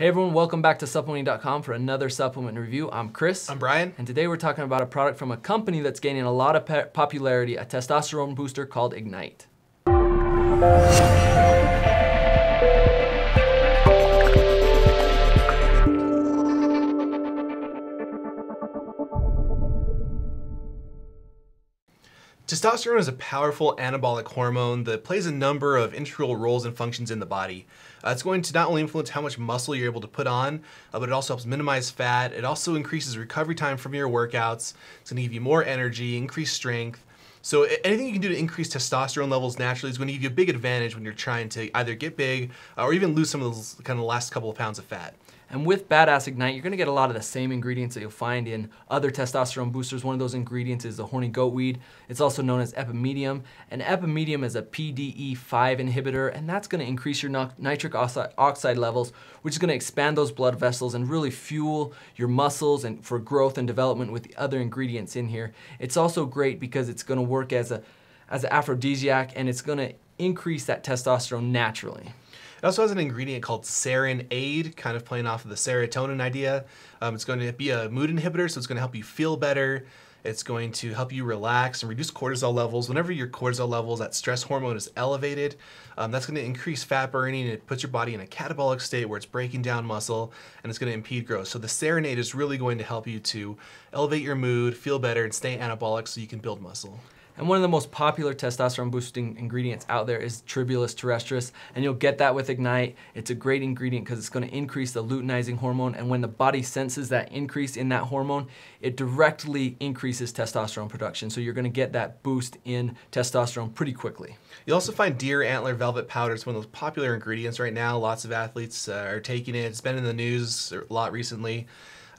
Hey everyone, welcome back to supplementing.com for another supplement review. I'm Chris. I'm Brian. And today we're talking about a product from a company that's gaining a lot of popularity, a testosterone booster called Ignite. Testosterone is a powerful anabolic hormone that plays a number of integral roles and functions in the body. Uh, it's going to not only influence how much muscle you're able to put on, uh, but it also helps minimize fat. It also increases recovery time from your workouts. It's gonna give you more energy, increased strength. So anything you can do to increase testosterone levels naturally is gonna give you a big advantage when you're trying to either get big uh, or even lose some of those kind of last couple of pounds of fat. And with Badass Ignite, you're gonna get a lot of the same ingredients that you'll find in other testosterone boosters. One of those ingredients is the horny goat weed. It's also known as epimedium. And epimedium is a PDE5 inhibitor, and that's gonna increase your nitric oxide levels, which is gonna expand those blood vessels and really fuel your muscles and for growth and development with the other ingredients in here. It's also great because it's gonna work as a as an aphrodisiac and it's gonna increase that testosterone naturally. It also has an ingredient called serenade, kind of playing off of the serotonin idea. Um, it's going to be a mood inhibitor, so it's going to help you feel better. It's going to help you relax and reduce cortisol levels. Whenever your cortisol levels, that stress hormone is elevated, um, that's going to increase fat burning and it puts your body in a catabolic state where it's breaking down muscle and it's going to impede growth. So the serenade is really going to help you to elevate your mood, feel better, and stay anabolic so you can build muscle. And one of the most popular testosterone boosting ingredients out there is tribulus terrestris, and you'll get that with Ignite. It's a great ingredient because it's gonna increase the luteinizing hormone, and when the body senses that increase in that hormone, it directly increases testosterone production. So you're gonna get that boost in testosterone pretty quickly. You'll also find deer antler velvet powder. It's one of those popular ingredients right now. Lots of athletes uh, are taking it. It's been in the news a lot recently.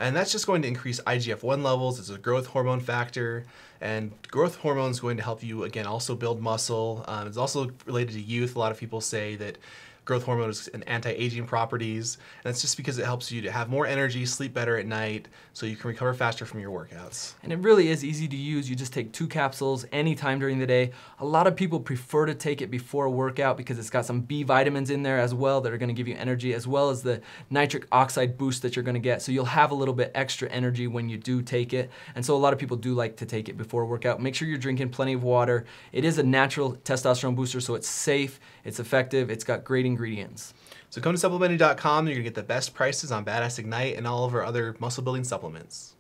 And that's just going to increase IGF-1 levels, it's a growth hormone factor, and growth hormone is going to help you, again, also build muscle. Um, it's also related to youth. A lot of people say that growth hormone and anti-aging properties. And that's just because it helps you to have more energy, sleep better at night, so you can recover faster from your workouts. And it really is easy to use. You just take two capsules anytime during the day. A lot of people prefer to take it before a workout because it's got some B vitamins in there as well that are gonna give you energy, as well as the nitric oxide boost that you're gonna get. So you'll have a little bit extra energy when you do take it. And so a lot of people do like to take it before a workout. Make sure you're drinking plenty of water. It is a natural testosterone booster, so it's safe, it's effective, it's got great ingredients. So come to supplementing.com, you're gonna get the best prices on Badass Ignite and all of our other muscle building supplements.